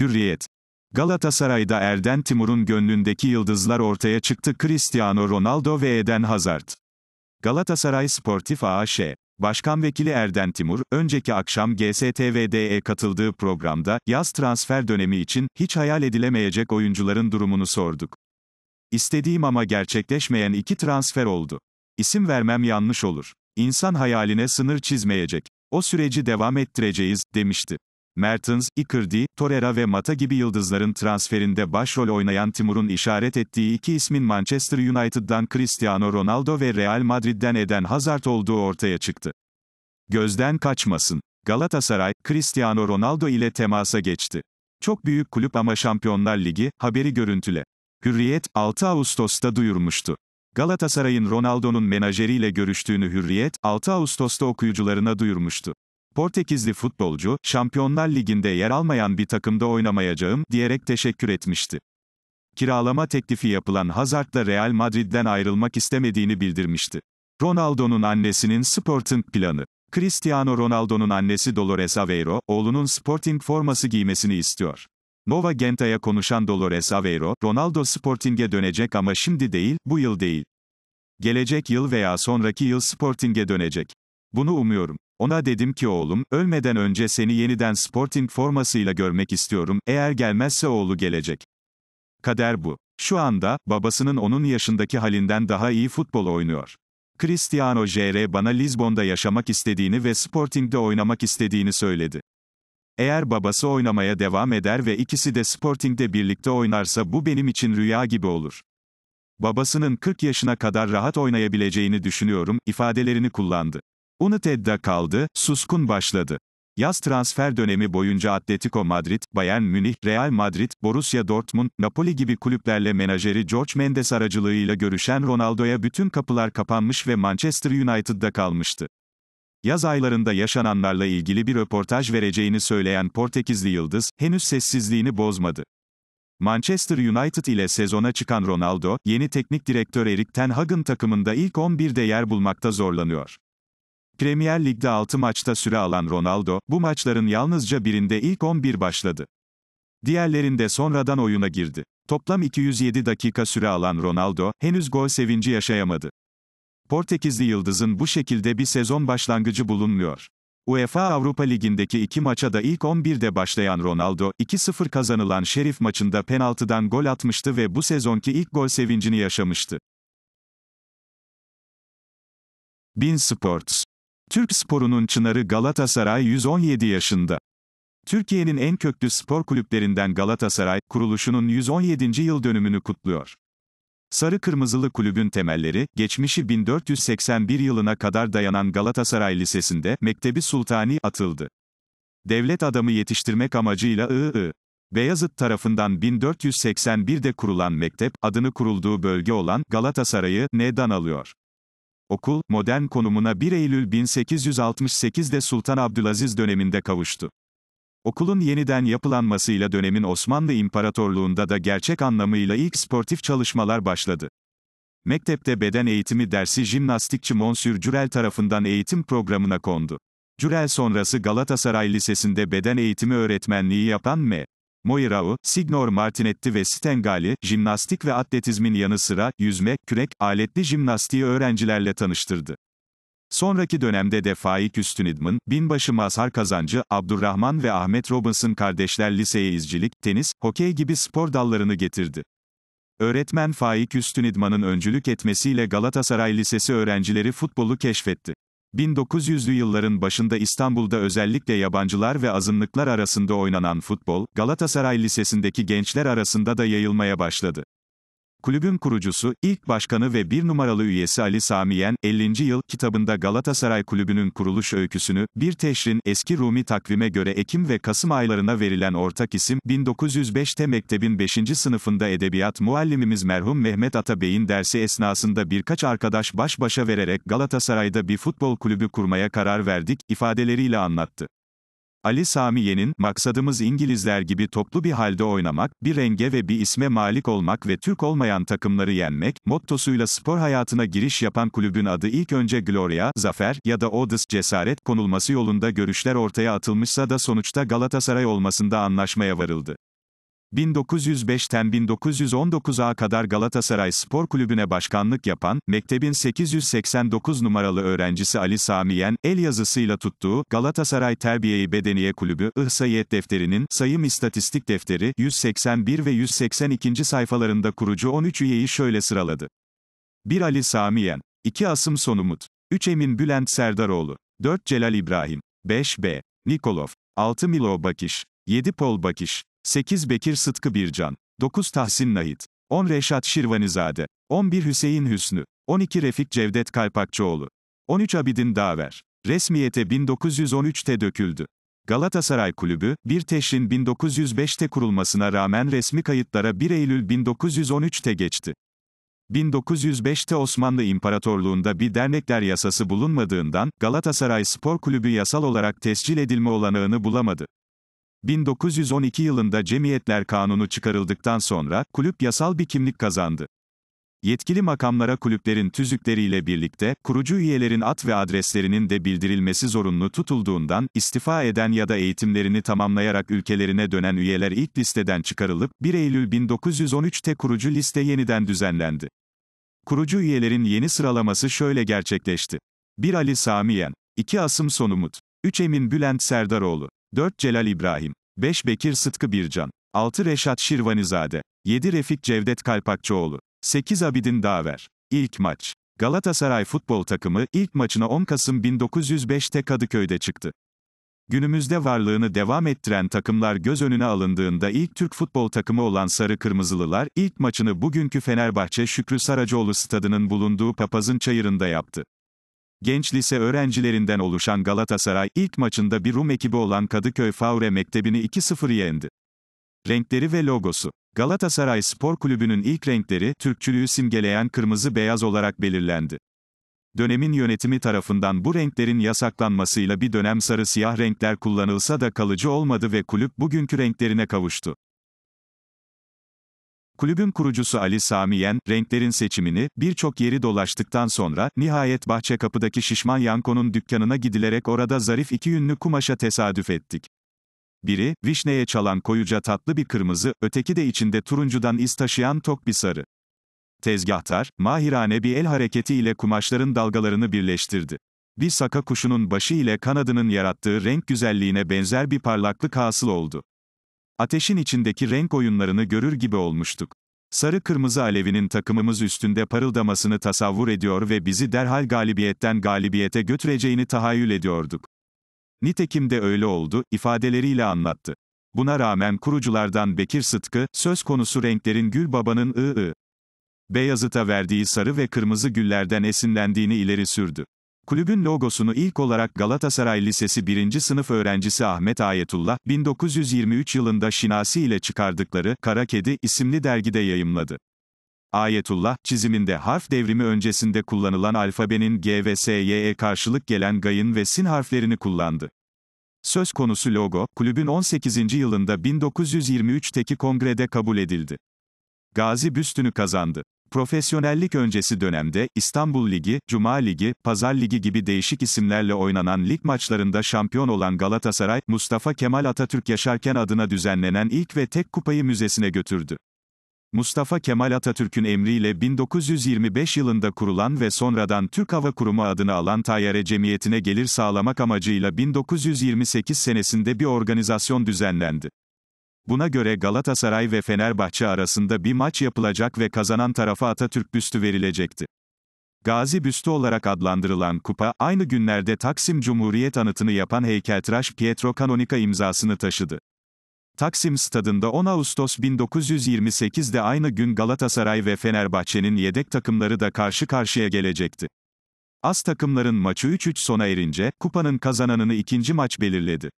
Hürriyet. Galatasaray'da Erden Timur'un gönlündeki yıldızlar ortaya çıktı Cristiano Ronaldo ve Eden Hazard. Galatasaray Sportif AŞ, Başkan Vekili Erden Timur, önceki akşam GSTV'de katıldığı programda, yaz transfer dönemi için, hiç hayal edilemeyecek oyuncuların durumunu sorduk. İstediğim ama gerçekleşmeyen iki transfer oldu. İsim vermem yanlış olur. İnsan hayaline sınır çizmeyecek. O süreci devam ettireceğiz, demişti. Mertens, Icardi, Torreira ve Mata gibi yıldızların transferinde başrol oynayan Timur'un işaret ettiği iki ismin Manchester United'dan Cristiano Ronaldo ve Real Madrid'den Eden Hazard olduğu ortaya çıktı. Gözden kaçmasın. Galatasaray, Cristiano Ronaldo ile temasa geçti. Çok büyük kulüp ama Şampiyonlar Ligi, haberi görüntüle. Hürriyet, 6 Ağustos'ta duyurmuştu. Galatasaray'ın Ronaldo'nun menajeriyle görüştüğünü Hürriyet, 6 Ağustos'ta okuyucularına duyurmuştu. Portekizli futbolcu, Şampiyonlar Ligi'nde yer almayan bir takımda oynamayacağım, diyerek teşekkür etmişti. Kiralama teklifi yapılan Hazard'la Real Madrid'den ayrılmak istemediğini bildirmişti. Ronaldo'nun annesinin Sporting planı. Cristiano Ronaldo'nun annesi Dolores Aveiro, oğlunun Sporting forması giymesini istiyor. Nova Genta'ya konuşan Dolores Aveiro, Ronaldo Sporting'e dönecek ama şimdi değil, bu yıl değil. Gelecek yıl veya sonraki yıl Sporting'e dönecek. Bunu umuyorum. Ona dedim ki oğlum, ölmeden önce seni yeniden Sporting formasıyla görmek istiyorum, eğer gelmezse oğlu gelecek. Kader bu. Şu anda, babasının onun yaşındaki halinden daha iyi futbol oynuyor. Cristiano JR bana Lisbon'da yaşamak istediğini ve Sporting'de oynamak istediğini söyledi. Eğer babası oynamaya devam eder ve ikisi de Sporting'de birlikte oynarsa bu benim için rüya gibi olur. Babasının 40 yaşına kadar rahat oynayabileceğini düşünüyorum, ifadelerini kullandı. United'da kaldı, suskun başladı. Yaz transfer dönemi boyunca Atletico Madrid, Bayern Münih, Real Madrid, Borussia Dortmund, Napoli gibi kulüplerle menajeri George Mendes aracılığıyla görüşen Ronaldo'ya bütün kapılar kapanmış ve Manchester United'da kalmıştı. Yaz aylarında yaşananlarla ilgili bir röportaj vereceğini söyleyen Portekizli Yıldız, henüz sessizliğini bozmadı. Manchester United ile sezona çıkan Ronaldo, yeni teknik direktör Erik Ten Hag'ın takımında ilk 11'de yer bulmakta zorlanıyor. Premier Lig'de 6 maçta süre alan Ronaldo, bu maçların yalnızca birinde ilk 11 başladı. Diğerlerinde sonradan oyuna girdi. Toplam 207 dakika süre alan Ronaldo, henüz gol sevinci yaşayamadı. Portekizli Yıldız'ın bu şekilde bir sezon başlangıcı bulunmuyor. UEFA Avrupa Ligi'ndeki iki maça da ilk 11'de başlayan Ronaldo, 2-0 kazanılan Şerif maçında penaltıdan gol atmıştı ve bu sezonki ilk gol sevincini yaşamıştı. Bin Sports Türk sporunun çınarı Galatasaray 117 yaşında. Türkiye'nin en köklü spor kulüplerinden Galatasaray, kuruluşunun 117. yıl dönümünü kutluyor. Sarı Kırmızılı Kulübün temelleri, geçmişi 1481 yılına kadar dayanan Galatasaray Lisesi'nde, Mektebi Sultani, atıldı. Devlet adamı yetiştirmek amacıyla I.I. Beyazıt tarafından 1481'de kurulan mektep, adını kurulduğu bölge olan Galatasaray'ı, neden alıyor okul, modern konumuna 1 Eylül 1868'de Sultan Abdülaziz döneminde kavuştu. Okulun yeniden yapılanmasıyla dönemin Osmanlı İmparatorluğunda da gerçek anlamıyla ilk sportif çalışmalar başladı. Mektepte beden eğitimi dersi jimnastikçi Monsieur Cürel tarafından eğitim programına kondu. Cürel sonrası Galatasaray Lisesi'nde beden eğitimi öğretmenliği yapan M. Moirao, Signor Martinetti ve Stengali, jimnastik ve atletizmin yanı sıra, yüzme, kürek, aletli jimnastiği öğrencilerle tanıştırdı. Sonraki dönemde de Faik Üstün İdman, binbaşı Mazhar Kazancı, Abdurrahman ve Ahmet Robinson kardeşler liseye izcilik, tenis, hokey gibi spor dallarını getirdi. Öğretmen Faik Üstünidmanın öncülük etmesiyle Galatasaray Lisesi öğrencileri futbolu keşfetti. 1900'lü yılların başında İstanbul'da özellikle yabancılar ve azınlıklar arasında oynanan futbol, Galatasaray Lisesi'ndeki gençler arasında da yayılmaya başladı. Kulübün kurucusu, ilk başkanı ve bir numaralı üyesi Ali Samiyen, 50. yıl kitabında Galatasaray Kulübü'nün kuruluş öyküsünü, bir teşrin eski Rumi takvime göre Ekim ve Kasım aylarına verilen ortak isim, 1905'te mektebin 5. sınıfında edebiyat muallimimiz merhum Mehmet Atabey'in dersi esnasında birkaç arkadaş baş başa vererek Galatasaray'da bir futbol kulübü kurmaya karar verdik, ifadeleriyle anlattı. Ali Samiye'nin, maksadımız İngilizler gibi toplu bir halde oynamak, bir renge ve bir isme malik olmak ve Türk olmayan takımları yenmek, mottosuyla spor hayatına giriş yapan kulübün adı ilk önce Gloria, Zafer ya da Odis, Cesaret konulması yolunda görüşler ortaya atılmışsa da sonuçta Galatasaray olmasında anlaşmaya varıldı. 1905'ten 1919'a kadar Galatasaray Spor Kulübü'ne başkanlık yapan, mektebin 889 numaralı öğrencisi Ali Samiyen, el yazısıyla tuttuğu, Galatasaray Terbiye-i Bedeniye Kulübü, İhsayet Defteri'nin, Sayım İstatistik Defteri, 181 ve 182. sayfalarında kurucu 13 üyeyi şöyle sıraladı. 1 Ali Samiyen, 2 Asım Sonumut, 3 Emin Bülent Serdaroğlu, 4 Celal İbrahim, 5 B. Nikolov, 6 Milo Bakiş, 7 Pol Bakiş, 8 Bekir Sıtkı Bircan, 9 Tahsin Nahit, 10 Reşat Şirvanizade, 11 Hüseyin Hüsnü, 12 Refik Cevdet Kalpakçıoğlu, 13 Abidin Daver. Resmiyete 1913'te döküldü. Galatasaray Kulübü, bir Teşrin 1905'te kurulmasına rağmen resmi kayıtlara 1 Eylül 1913'te geçti. 1905'te Osmanlı İmparatorluğunda bir dernekler yasası bulunmadığından, Galatasaray Spor Kulübü yasal olarak tescil edilme olanağını bulamadı. 1912 yılında Cemiyetler Kanunu çıkarıldıktan sonra, kulüp yasal bir kimlik kazandı. Yetkili makamlara kulüplerin tüzükleriyle birlikte, kurucu üyelerin ad ve adreslerinin de bildirilmesi zorunlu tutulduğundan, istifa eden ya da eğitimlerini tamamlayarak ülkelerine dönen üyeler ilk listeden çıkarılıp, 1 Eylül 1913'te kurucu liste yeniden düzenlendi. Kurucu üyelerin yeni sıralaması şöyle gerçekleşti. 1 Ali Samiyen, 2 Asım Sonumut, 3 Emin Bülent Serdaroğlu, 4 Celal İbrahim, 5 Bekir Sıtkı Bircan, 6 Reşat Şirvanizade, 7 Refik Cevdet Kalpakçıoğlu, 8 Abidin Daver. İlk maç. Galatasaray futbol takımı, ilk maçına 10 Kasım 1905'te Kadıköy'de çıktı. Günümüzde varlığını devam ettiren takımlar göz önüne alındığında ilk Türk futbol takımı olan Sarı Kırmızılılar, ilk maçını bugünkü Fenerbahçe Şükrü Saracoğlu stadının bulunduğu Papaz'ın çayırında yaptı. Genç lise öğrencilerinden oluşan Galatasaray ilk maçında bir Rum ekibi olan Kadıköy Faure Mektebi'ni 2-0 yendi. Renkleri ve logosu Galatasaray Spor Kulübü'nün ilk renkleri Türkçülüğü simgeleyen kırmızı-beyaz olarak belirlendi. Dönemin yönetimi tarafından bu renklerin yasaklanmasıyla bir dönem sarı-siyah renkler kullanılsa da kalıcı olmadı ve kulüp bugünkü renklerine kavuştu. Kulübün kurucusu Ali Samiyen, renklerin seçimini, birçok yeri dolaştıktan sonra, nihayet bahçe kapıdaki şişman Yanko'nun dükkanına gidilerek orada zarif iki yünlü kumaşa tesadüf ettik. Biri, vişneye çalan koyuca tatlı bir kırmızı, öteki de içinde turuncudan iz taşıyan tok bir sarı. Tezgahtar, mahirane bir el hareketi ile kumaşların dalgalarını birleştirdi. Bir saka kuşunun başı ile kanadının yarattığı renk güzelliğine benzer bir parlaklık hasıl oldu. Ateşin içindeki renk oyunlarını görür gibi olmuştuk. Sarı kırmızı alevinin takımımız üstünde parıldamasını tasavvur ediyor ve bizi derhal galibiyetten galibiyete götüreceğini tahayyül ediyorduk. Nitekim de öyle oldu, ifadeleriyle anlattı. Buna rağmen kuruculardan Bekir Sıtkı, söz konusu renklerin Gül Baba'nın I.I. Beyazıt'a verdiği sarı ve kırmızı güllerden esinlendiğini ileri sürdü. Kulübün logosunu ilk olarak Galatasaray Lisesi 1. sınıf öğrencisi Ahmet Ayetullah, 1923 yılında Şinasi ile çıkardıkları Kara Kedi isimli dergide yayımladı. Ayetullah, çiziminde harf devrimi öncesinde kullanılan alfabenin G ve S S'ye karşılık gelen gayın ve sin harflerini kullandı. Söz konusu logo, kulübün 18. yılında 1923'teki kongrede kabul edildi. Gazi büstünü kazandı. Profesyonellik öncesi dönemde, İstanbul Ligi, Cuma Ligi, Pazar Ligi gibi değişik isimlerle oynanan lig maçlarında şampiyon olan Galatasaray, Mustafa Kemal Atatürk yaşarken adına düzenlenen ilk ve tek kupayı müzesine götürdü. Mustafa Kemal Atatürk'ün emriyle 1925 yılında kurulan ve sonradan Türk Hava Kurumu adını alan Tayyare Cemiyeti'ne gelir sağlamak amacıyla 1928 senesinde bir organizasyon düzenlendi. Buna göre Galatasaray ve Fenerbahçe arasında bir maç yapılacak ve kazanan tarafa Atatürk büstü verilecekti. Gazi büstü olarak adlandırılan kupa, aynı günlerde Taksim Cumhuriyet anıtını yapan heykeltıraş Pietro Canonica imzasını taşıdı. Taksim Stadında 10 Ağustos 1928'de aynı gün Galatasaray ve Fenerbahçe'nin yedek takımları da karşı karşıya gelecekti. Az takımların maçı 3-3 sona erince, kupanın kazananını ikinci maç belirledi.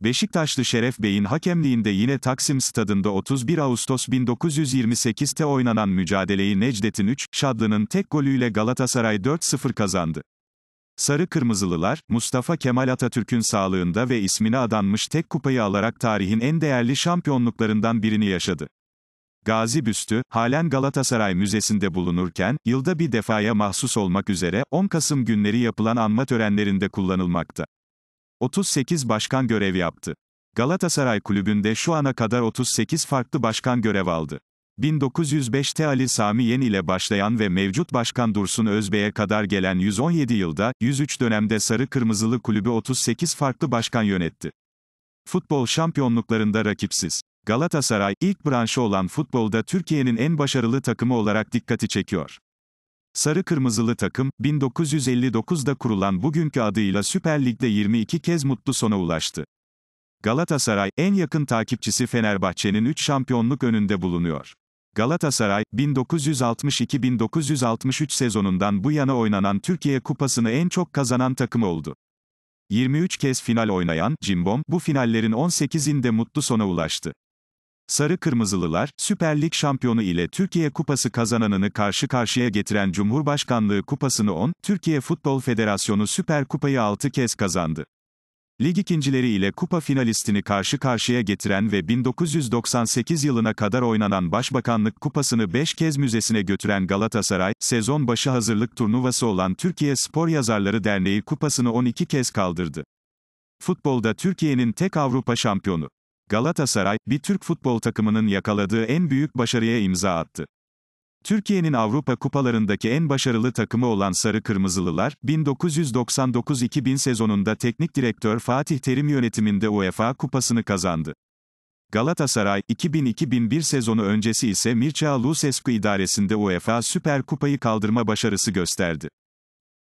Beşiktaşlı Şeref Bey'in hakemliğinde yine Taksim Stadında 31 Ağustos 1928'te oynanan mücadeleyi Necdet'in 3, Şadlı'nın tek golüyle Galatasaray 4-0 kazandı. Sarı Kırmızılılar, Mustafa Kemal Atatürk'ün sağlığında ve ismine adanmış tek kupayı alarak tarihin en değerli şampiyonluklarından birini yaşadı. Gazi büstü, halen Galatasaray Müzesi'nde bulunurken, yılda bir defaya mahsus olmak üzere, 10 Kasım günleri yapılan anma törenlerinde kullanılmakta. 38 başkan görev yaptı. Galatasaray Kulübü'nde şu ana kadar 38 farklı başkan görev aldı. 1905'te Ali Sami Yen ile başlayan ve mevcut başkan Dursun Özbey'e kadar gelen 117 yılda, 103 dönemde Sarı Kırmızılı Kulübü 38 farklı başkan yönetti. Futbol şampiyonluklarında rakipsiz. Galatasaray, ilk branşı olan futbolda Türkiye'nin en başarılı takımı olarak dikkati çekiyor. Sarı Kırmızılı takım, 1959'da kurulan bugünkü adıyla Süper Lig'de 22 kez mutlu sona ulaştı. Galatasaray, en yakın takipçisi Fenerbahçe'nin 3 şampiyonluk önünde bulunuyor. Galatasaray, 1962-1963 sezonundan bu yana oynanan Türkiye Kupası'nı en çok kazanan takım oldu. 23 kez final oynayan, Cimbom, bu finallerin 18'inde mutlu sona ulaştı. Sarı Kırmızılılar, Süper Lig şampiyonu ile Türkiye Kupası kazananını karşı karşıya getiren Cumhurbaşkanlığı Kupası'nı 10, Türkiye Futbol Federasyonu Süper Kupayı 6 kez kazandı. Lig ikincileri ile kupa finalistini karşı karşıya getiren ve 1998 yılına kadar oynanan Başbakanlık Kupası'nı 5 kez müzesine götüren Galatasaray, sezon başı hazırlık turnuvası olan Türkiye Spor Yazarları Derneği Kupası'nı 12 kez kaldırdı. Futbolda Türkiye'nin tek Avrupa şampiyonu. Galatasaray, bir Türk futbol takımının yakaladığı en büyük başarıya imza attı. Türkiye'nin Avrupa kupalarındaki en başarılı takımı olan Sarı Kırmızılılar, 1999-2000 sezonunda teknik direktör Fatih Terim yönetiminde UEFA kupasını kazandı. Galatasaray, 2000-2001 sezonu öncesi ise Mircea Lucescu idaresinde UEFA Süper Kupayı kaldırma başarısı gösterdi.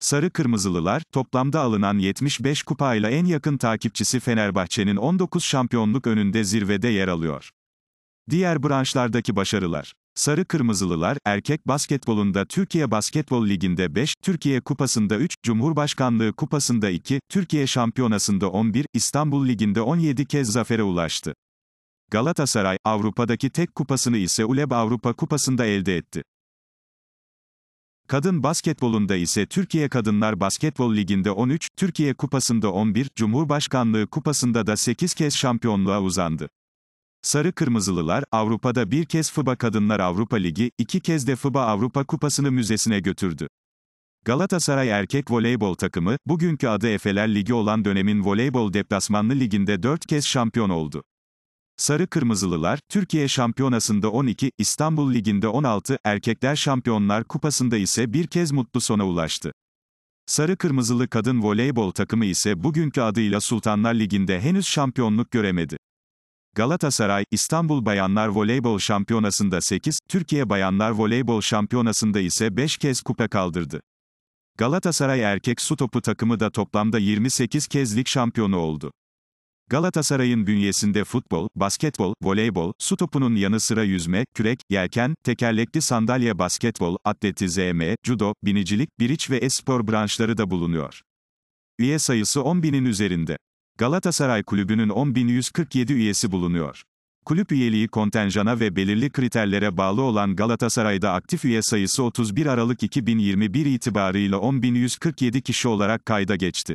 Sarı Kırmızılılar, toplamda alınan 75 kupayla en yakın takipçisi Fenerbahçe'nin 19 şampiyonluk önünde zirvede yer alıyor. Diğer branşlardaki başarılar. Sarı Kırmızılılar, erkek basketbolunda Türkiye Basketbol Ligi'nde 5, Türkiye Kupası'nda 3, Cumhurbaşkanlığı Kupası'nda 2, Türkiye Şampiyonası'nda 11, İstanbul Ligi'nde 17 kez zafere ulaştı. Galatasaray, Avrupa'daki tek kupasını ise ULEB Avrupa Kupası'nda elde etti. Kadın basketbolunda ise Türkiye Kadınlar Basketbol Ligi'nde 13, Türkiye Kupası'nda 11, Cumhurbaşkanlığı Kupası'nda da 8 kez şampiyonluğa uzandı. Sarı Kırmızılılar, Avrupa'da bir kez FIBA Kadınlar Avrupa Ligi, iki kez de FIBA Avrupa Kupası'nı müzesine götürdü. Galatasaray erkek voleybol takımı, bugünkü adı Efeler Ligi olan dönemin voleybol deplasmanlı liginde 4 kez şampiyon oldu. Sarı Kırmızılılar, Türkiye Şampiyonası'nda 12, İstanbul Ligi'nde 16, Erkekler Şampiyonlar Kupası'nda ise bir kez mutlu sona ulaştı. Sarı Kırmızılı kadın voleybol takımı ise bugünkü adıyla Sultanlar Ligi'nde henüz şampiyonluk göremedi. Galatasaray, İstanbul Bayanlar Voleybol Şampiyonası'nda 8, Türkiye Bayanlar Voleybol Şampiyonası'nda ise 5 kez kupa kaldırdı. Galatasaray erkek su topu takımı da toplamda 28 kez lig şampiyonu oldu. Galatasaray'ın bünyesinde futbol, basketbol, voleybol, su topunun yanı sıra yüzme, kürek, yelken, tekerlekli sandalye basketbol, atletizm, judo, binicilik, biriç ve espor branşları da bulunuyor. Üye sayısı 10.000'in üzerinde. Galatasaray Kulübü'nün 10.147 üyesi bulunuyor. Kulüp üyeliği kontenjana ve belirli kriterlere bağlı olan Galatasaray'da aktif üye sayısı 31 Aralık 2021 itibarıyla 10.147 kişi olarak kayda geçti.